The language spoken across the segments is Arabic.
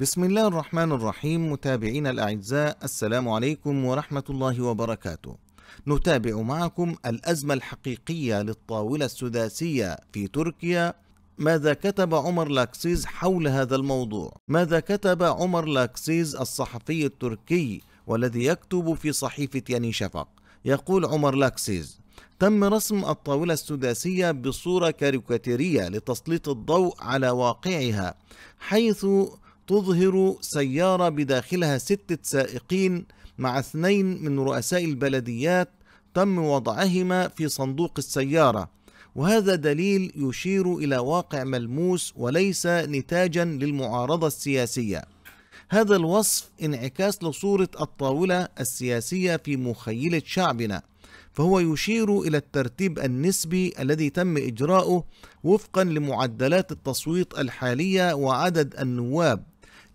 بسم الله الرحمن الرحيم متابعينا الأعزاء السلام عليكم ورحمة الله وبركاته نتابع معكم الأزمة الحقيقية للطاولة السداسية في تركيا ماذا كتب عمر لاكسيز حول هذا الموضوع ماذا كتب عمر لاكسيز الصحفي التركي والذي يكتب في صحيفة يني شفق يقول عمر لاكسيز تم رسم الطاولة السداسية بصورة كاريكاتيرية لتسليط الضوء على واقعها حيث تظهر سيارة بداخلها ستة سائقين مع اثنين من رؤساء البلديات تم وضعهما في صندوق السيارة وهذا دليل يشير إلى واقع ملموس وليس نتاجا للمعارضة السياسية هذا الوصف انعكاس لصورة الطاولة السياسية في مخيلة شعبنا فهو يشير إلى الترتيب النسبي الذي تم إجراؤه وفقا لمعدلات التصويت الحالية وعدد النواب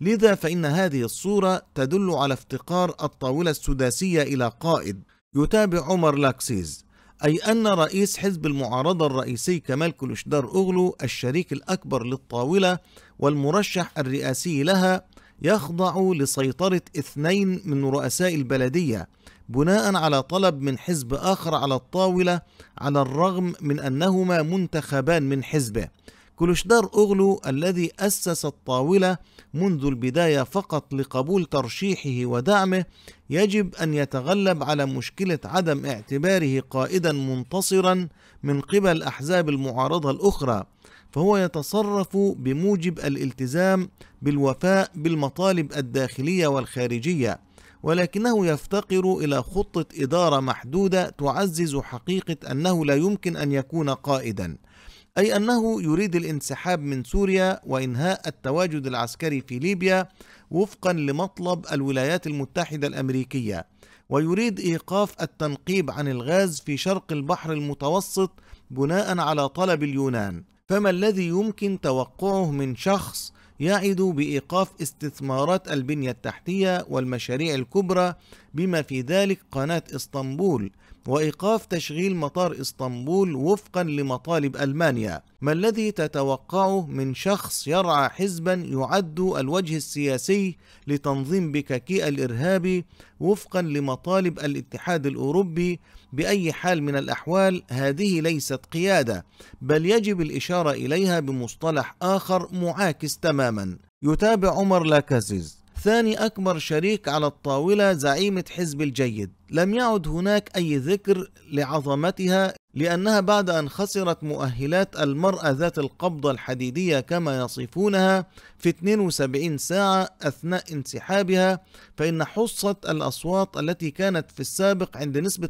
لذا فإن هذه الصورة تدل على افتقار الطاولة السداسية إلى قائد يتابع عمر لاكسيز أي أن رئيس حزب المعارضة الرئيسي كمال كلشدار أغلو الشريك الأكبر للطاولة والمرشح الرئاسي لها يخضع لسيطرة اثنين من رؤساء البلدية بناء على طلب من حزب آخر على الطاولة على الرغم من أنهما منتخبان من حزبه كلشدار أوغلو الذي أسس الطاولة منذ البداية فقط لقبول ترشيحه ودعمه يجب أن يتغلب على مشكلة عدم اعتباره قائدا منتصرا من قبل أحزاب المعارضة الأخرى فهو يتصرف بموجب الالتزام بالوفاء بالمطالب الداخلية والخارجية ولكنه يفتقر إلى خطة إدارة محدودة تعزز حقيقة أنه لا يمكن أن يكون قائدا أي أنه يريد الانسحاب من سوريا وإنهاء التواجد العسكري في ليبيا وفقا لمطلب الولايات المتحدة الأمريكية ويريد إيقاف التنقيب عن الغاز في شرق البحر المتوسط بناء على طلب اليونان فما الذي يمكن توقعه من شخص يعد بايقاف استثمارات البنيه التحتيه والمشاريع الكبرى بما في ذلك قناه اسطنبول وإيقاف تشغيل مطار إسطنبول وفقا لمطالب ألمانيا ما الذي تتوقعه من شخص يرعى حزبا يعد الوجه السياسي لتنظيم بكاكي الإرهابي وفقا لمطالب الاتحاد الأوروبي بأي حال من الأحوال هذه ليست قيادة بل يجب الإشارة إليها بمصطلح آخر معاكس تماما يتابع عمر لاكازيز ثاني أكبر شريك على الطاولة زعيمة حزب الجيد لم يعد هناك أي ذكر لعظمتها لأنها بعد أن خسرت مؤهلات المرأة ذات القبضة الحديدية كما يصفونها في 72 ساعة أثناء انسحابها فإن حصة الأصوات التي كانت في السابق عند نسبة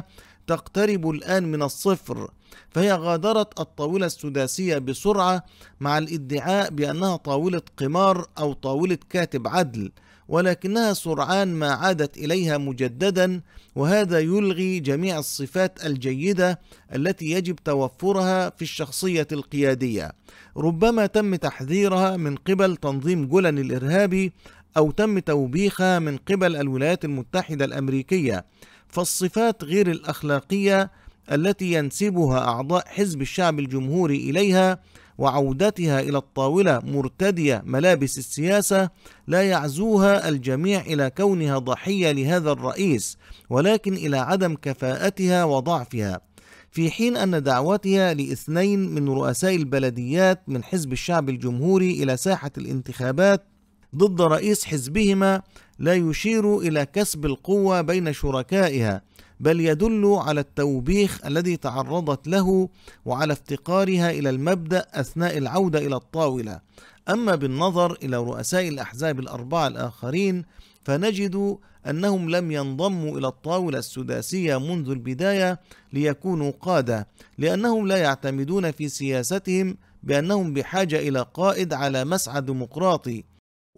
15% تقترب الآن من الصفر فهي غادرت الطاولة السداسية بسرعة مع الادعاء بأنها طاولة قمار أو طاولة كاتب عدل ولكنها سرعان ما عادت إليها مجددا وهذا يلغي جميع الصفات الجيدة التي يجب توفرها في الشخصية القيادية ربما تم تحذيرها من قبل تنظيم جولان الإرهابي أو تم توبيخها من قبل الولايات المتحدة الأمريكية فالصفات غير الأخلاقية التي ينسبها أعضاء حزب الشعب الجمهوري إليها وعودتها إلى الطاولة مرتدية ملابس السياسة لا يعزوها الجميع إلى كونها ضحية لهذا الرئيس ولكن إلى عدم كفاءتها وضعفها في حين أن دعوتها لاثنين من رؤساء البلديات من حزب الشعب الجمهوري إلى ساحة الانتخابات ضد رئيس حزبهما لا يشير إلى كسب القوة بين شركائها بل يدل على التوبيخ الذي تعرضت له وعلى افتقارها الى المبدا اثناء العوده الى الطاوله اما بالنظر الى رؤساء الاحزاب الاربعه الاخرين فنجد انهم لم ينضموا الى الطاوله السداسيه منذ البدايه ليكونوا قاده لانهم لا يعتمدون في سياستهم بانهم بحاجه الى قائد على مسعى ديمقراطي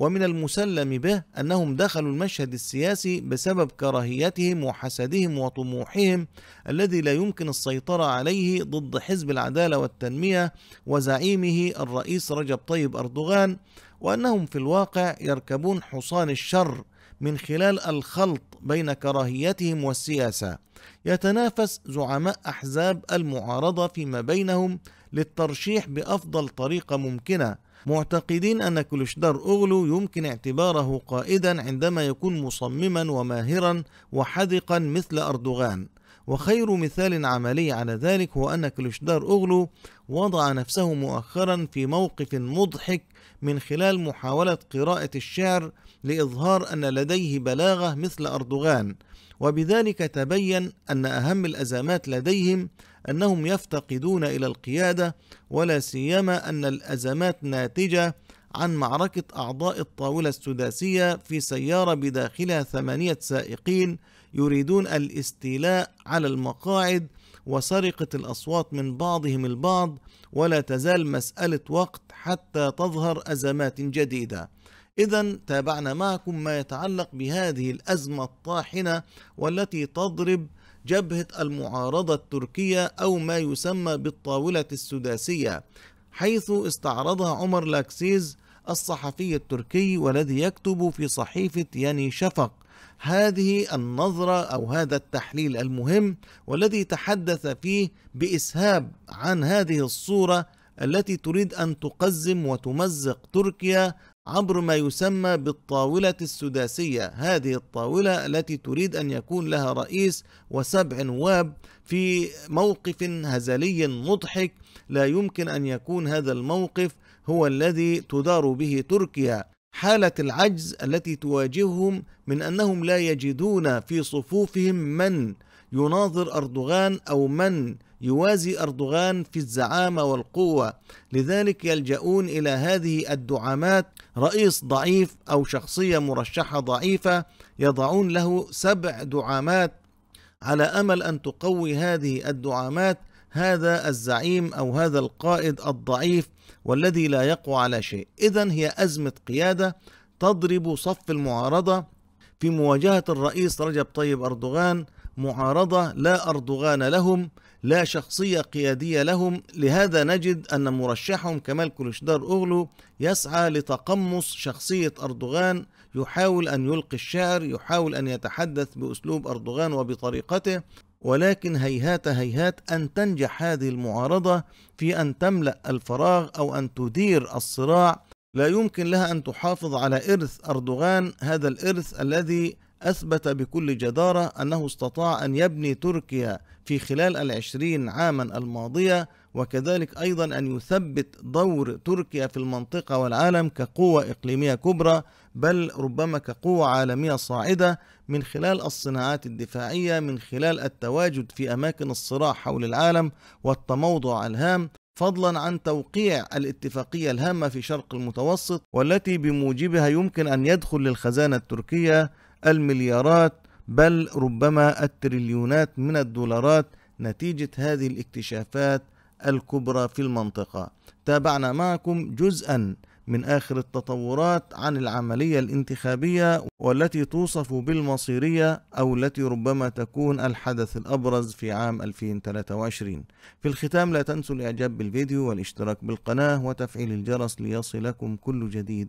ومن المسلم به أنهم دخلوا المشهد السياسي بسبب كراهيتهم وحسدهم وطموحهم الذي لا يمكن السيطرة عليه ضد حزب العدالة والتنمية وزعيمه الرئيس رجب طيب أردوغان وأنهم في الواقع يركبون حصان الشر من خلال الخلط بين كراهيتهم والسياسة يتنافس زعماء أحزاب المعارضة فيما بينهم للترشيح بأفضل طريقة ممكنة معتقدين أن كلشدار أوغلو يمكن اعتباره قائدا عندما يكون مصمما وماهرا وحذقا مثل أردوغان وخير مثال عملي على ذلك هو أن كلشدار أوغلو وضع نفسه مؤخرا في موقف مضحك من خلال محاولة قراءة الشعر لإظهار أن لديه بلاغة مثل أردوغان وبذلك تبين أن أهم الأزمات لديهم أنهم يفتقدون إلى القيادة ولا سيما أن الأزمات ناتجة عن معركة أعضاء الطاولة السداسية في سيارة بداخلها ثمانية سائقين يريدون الاستيلاء على المقاعد وسرقة الأصوات من بعضهم البعض ولا تزال مسألة وقت حتى تظهر أزمات جديدة. إذا تابعنا معكم ما يتعلق بهذه الأزمة الطاحنة والتي تضرب جبهة المعارضة التركية أو ما يسمى بالطاولة السداسية حيث استعرضها عمر لاكسيز الصحفي التركي والذي يكتب في صحيفة ياني شفق هذه النظرة أو هذا التحليل المهم والذي تحدث فيه بإسهاب عن هذه الصورة التي تريد أن تقزم وتمزق تركيا عبر ما يسمى بالطاولة السداسية هذه الطاولة التي تريد أن يكون لها رئيس وسبع نواب في موقف هزلي مضحك لا يمكن أن يكون هذا الموقف هو الذي تدار به تركيا حالة العجز التي تواجههم من أنهم لا يجدون في صفوفهم من يناظر أردوغان أو من يوازي أردوغان في الزعامة والقوة لذلك يلجؤون إلى هذه الدعامات رئيس ضعيف أو شخصية مرشحة ضعيفة يضعون له سبع دعامات على أمل أن تقوي هذه الدعامات هذا الزعيم أو هذا القائد الضعيف والذي لا يقوى على شيء إذا هي أزمة قيادة تضرب صف المعارضة في مواجهة الرئيس رجب طيب أردوغان معارضة لا أردوغان لهم لا شخصية قيادية لهم لهذا نجد أن مرشحهم كمال كلشدار أغلو يسعى لتقمص شخصية أردوغان يحاول أن يلقي الشعر يحاول أن يتحدث بأسلوب أردوغان وبطريقته ولكن هيهات هيهات أن تنجح هذه المعارضة في أن تملأ الفراغ أو أن تدير الصراع لا يمكن لها أن تحافظ على إرث أردوغان هذا الإرث الذي أثبت بكل جدارة أنه استطاع أن يبني تركيا في خلال العشرين عاما الماضية وكذلك أيضا أن يثبت دور تركيا في المنطقة والعالم كقوة إقليمية كبرى بل ربما كقوة عالمية صاعدة من خلال الصناعات الدفاعية من خلال التواجد في أماكن الصراع حول العالم والتموضع الهام فضلا عن توقيع الاتفاقية الهامة في شرق المتوسط والتي بموجبها يمكن أن يدخل للخزانة التركية المليارات بل ربما التريليونات من الدولارات نتيجة هذه الاكتشافات الكبرى في المنطقة تابعنا معكم جزءا من آخر التطورات عن العملية الانتخابية والتي توصف بالمصيرية أو التي ربما تكون الحدث الأبرز في عام 2023 في الختام لا تنسوا الإعجاب بالفيديو والاشتراك بالقناة وتفعيل الجرس ليصلكم كل جديد